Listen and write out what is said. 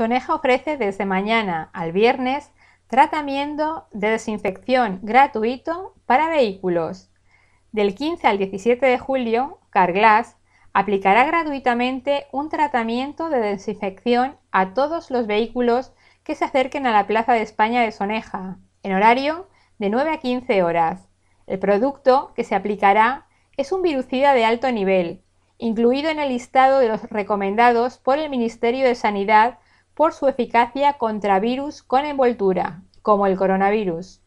Soneja ofrece desde mañana al viernes tratamiento de desinfección gratuito para vehículos. Del 15 al 17 de julio, Carglass aplicará gratuitamente un tratamiento de desinfección a todos los vehículos que se acerquen a la Plaza de España de Soneja, en horario de 9 a 15 horas. El producto que se aplicará es un virucida de alto nivel, incluido en el listado de los recomendados por el Ministerio de Sanidad por su eficacia contra virus con envoltura, como el coronavirus.